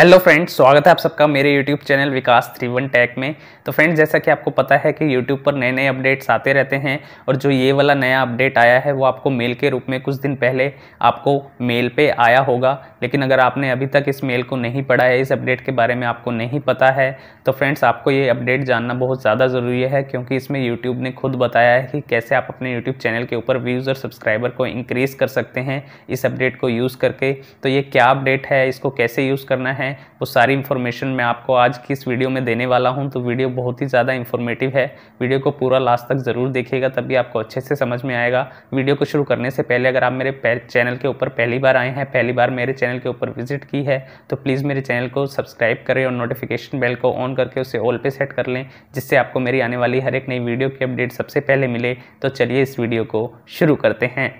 hello friends स्वागत है आप सबका मेरे YouTube channel Vikas three one tech में तो फ्रेंड्स जैसा कि आपको पता है कि यूट्यूब पर नए नए अपडेट्स आते रहते हैं और जो ये वाला नया अपडेट आया है वो आपको मेल के रूप में कुछ दिन पहले आपको मेल पे आया होगा लेकिन अगर आपने अभी तक इस मेल को नहीं पढ़ा है इस अपडेट के बारे में आपको नहीं पता है तो फ्रेंड्स आपको ये अपडेट जानना बहुत ज़्यादा ज़रूरी है क्योंकि इसमें यूट्यूब ने खुद बताया है कि कैसे आप अपने यूट्यूब चैनल के ऊपर व्यूज़ और सब्सक्राइबर को इंक्रीज़ कर सकते हैं इस अपडेट को यूज़ करके तो ये क्या अपडेट है इसको कैसे यूज़ करना है हैं वो सारी इन्फॉर्मेशन मैं आपको आज किस वीडियो में देने वाला हूँ तो वीडियो बहुत ही ज़्यादा इन्फॉर्मेटिव है वीडियो को पूरा लास्ट तक ज़रूर देखिएगा तभी आपको अच्छे से समझ में आएगा वीडियो को शुरू करने से पहले अगर आप मेरे चैनल के ऊपर पहली बार आए हैं पहली बार मेरे चैनल के ऊपर विजिट की है तो प्लीज़ मेरे चैनल को सब्सक्राइब करें और नोटिफिकेशन बेल को ऑन करके उसे ऑल पे सेट कर लें जिससे आपको मेरी आने वाली हर एक नई वीडियो की अपडेट सबसे पहले मिले तो चलिए इस वीडियो को शुरू करते हैं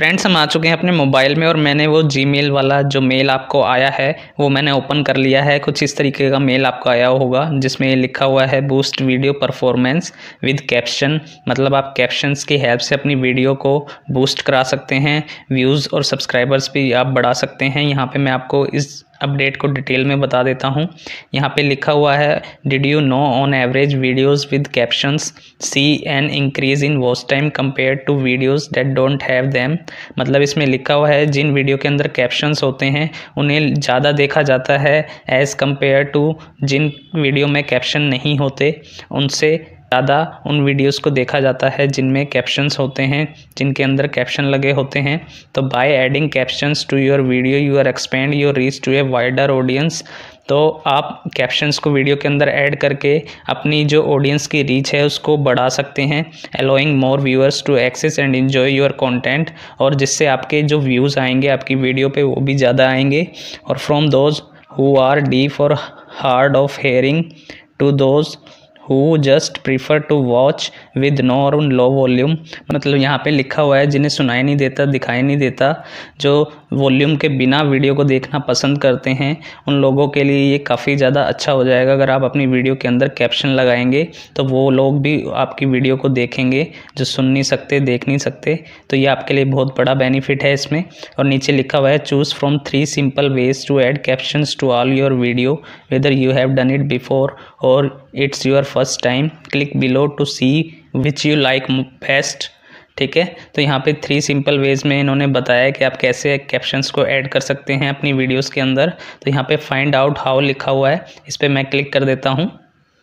फ्रेंड्स हम आ चुके हैं अपने मोबाइल में और मैंने वो जीमेल वाला जो मेल आपको आया है वो मैंने ओपन कर लिया है कुछ इस तरीके का मेल आपको आया होगा जिसमें लिखा हुआ है boost video performance with caption मतलब आप कैप्शंस की हेल्प से अपनी वीडियो को बूस्ट करा सकते हैं व्यूज़ और सब्सक्राइबर्स भी आप बढ़ा सकते हैं यहाँ पर मैं आपको इस अपडेट को डिटेल में बता देता हूँ यहाँ पे लिखा हुआ है did you know on average videos with captions see an increase in watch time compare to videos that don't have them मतलब इसमें लिखा हुआ है जिन वीडियो के अंदर कैप्शंस होते हैं उन्हें ज़्यादा देखा जाता है एज़ कंपेयर टू जिन वीडियो में कैप्शन नहीं होते उनसे ज़्यादा उन वीडियोस को देखा जाता है जिनमें कैप्शंस होते हैं जिनके अंदर कैप्शन लगे होते हैं तो by adding captions to your video you are expand your reach to a wider audience तो आप कैप्शंस को वीडियो के अंदर ऐड करके अपनी जो ऑडियंस की रीच है उसको बढ़ा सकते हैं allowing more viewers to access and enjoy your content और जिससे आपके जो व्यूज़ आएंगे आपकी वीडियो पर वो भी ज़्यादा आएंगे और from those who are deaf or hard of hearing to those who just prefer to watch with no or low volume मतलब यहाँ पे लिखा हुआ है जिन्हें सुनाई नहीं देता दिखाई नहीं देता जो वॉल्यूम के बिना वीडियो को देखना पसंद करते हैं उन लोगों के लिए ये काफ़ी ज़्यादा अच्छा हो जाएगा अगर आप अपनी वीडियो के अंदर कैप्शन लगाएंगे तो वो लोग भी आपकी वीडियो को देखेंगे जो सुन नहीं सकते देख नहीं सकते तो ये आपके लिए बहुत बड़ा बेनिफिट है इसमें और नीचे लिखा हुआ है choose from three simple ways to add caption to all your video whether you have done it before or it's your first first time click below to see which you like best ठीक है तो यहाँ पे three simple veg में इन्होंने बताया कि आप कैसे कैप्शंस को ऐड कर सकते हैं अपनी वीडियोस के अंदर तो यहाँ पे फाइंड आउट हाउ लिखा हुआ है इस पर मैं क्लिक कर देता हूँ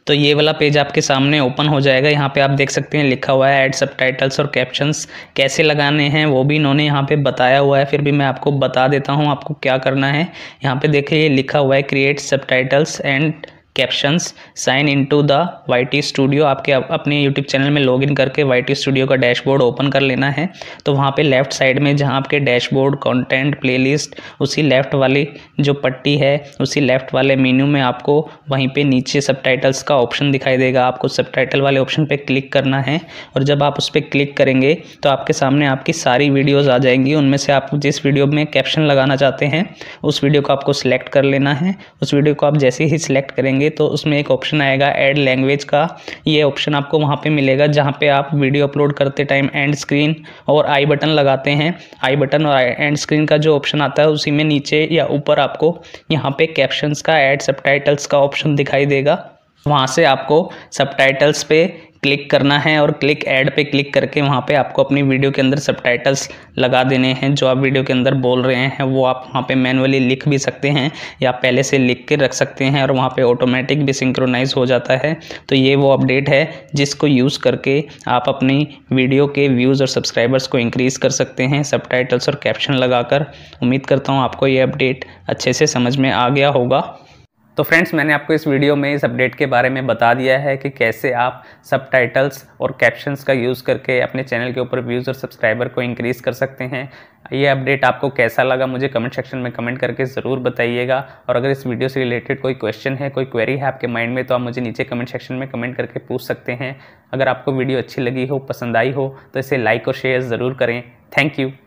तो ये वाला पेज आपके सामने ओपन हो जाएगा यहाँ पे आप देख सकते हैं लिखा हुआ है एड सब और कैप्शंस कैसे लगाने हैं वो भी इन्होंने यहाँ पे बताया हुआ है फिर भी मैं आपको बता देता हूँ आपको क्या करना है यहाँ पे देखिए लिखा हुआ है create sub and captions sign in to the Y T studio आपके अपने यूट्यूब चैनल में लॉग इन करके वाई टी स्टूडियो का डैशबोर्ड ओपन कर लेना है तो वहाँ पे लेफ्ट साइड में जहाँ आपके डैशबोर्ड कंटेंट प्लेलिस्ट उसी लेफ्ट वाली जो पट्टी है उसी लेफ्ट वाले मेन्यू में आपको वहीं पर नीचे सब का ऑप्शन दिखाई देगा आपको सब वाले ऑप्शन पर क्लिक करना है और जब आप उस पर क्लिक करेंगे तो आपके सामने आपकी सारी वीडियोज़ आ जाएंगी उनमें से आप जिस वीडियो में कैप्शन लगाना चाहते हैं उस वीडियो को आपको सिलेक्ट कर लेना है उस वीडियो को आप जैसे ही सिलेक्ट करेंगे करेंगे तो उसमें एक ऑप्शन आएगा ऐड लैंग्वेज का ये ऑप्शन आपको वहाँ पे मिलेगा जहाँ पे आप वीडियो अपलोड करते टाइम एंड स्क्रीन और आई बटन लगाते हैं आई बटन और एंड स्क्रीन का जो ऑप्शन आता है उसी में नीचे या ऊपर आपको यहाँ पे कैप्शंस का एड सब का ऑप्शन दिखाई देगा वहाँ से आपको सबटाइटल्स पे क्लिक करना है और क्लिक ऐड पे क्लिक करके वहाँ पे आपको अपनी वीडियो के अंदर सब लगा देने हैं जो आप वीडियो के अंदर बोल रहे हैं वो आप वहाँ पे मैनुअली लिख भी सकते हैं या पहले से लिख के रख सकते हैं और वहाँ पे ऑटोमेटिक भी सिंक्रोनाइज हो जाता है तो ये वो अपडेट है जिसको यूज़ करके आप अपनी वीडियो के व्यूज़ और सब्सक्राइबर्स को इंक्रीज़ कर सकते हैं सब और कैप्शन लगा उम्मीद करता हूँ आपको ये अपडेट अच्छे से समझ में आ गया होगा तो फ्रेंड्स मैंने आपको इस वीडियो में इस अपडेट के बारे में बता दिया है कि कैसे आप सब और कैप्शंस का यूज़ करके अपने चैनल के ऊपर व्यूज़ और सब्सक्राइबर को इंक्रीज़ कर सकते हैं ये अपडेट आपको कैसा लगा मुझे कमेंट सेक्शन में कमेंट करके ज़रूर बताइएगा और अगर इस वीडियो से रिलेटेड कोई क्वेश्चन है कोई क्वेरी है आपके माइंड में तो आप मुझे नीचे कमेंट सेक्शन में कमेंट करके पूछ सकते हैं अगर आपको वीडियो अच्छी लगी हो पसंद आई हो तो इसे लाइक और शेयर ज़रूर करें थैंक यू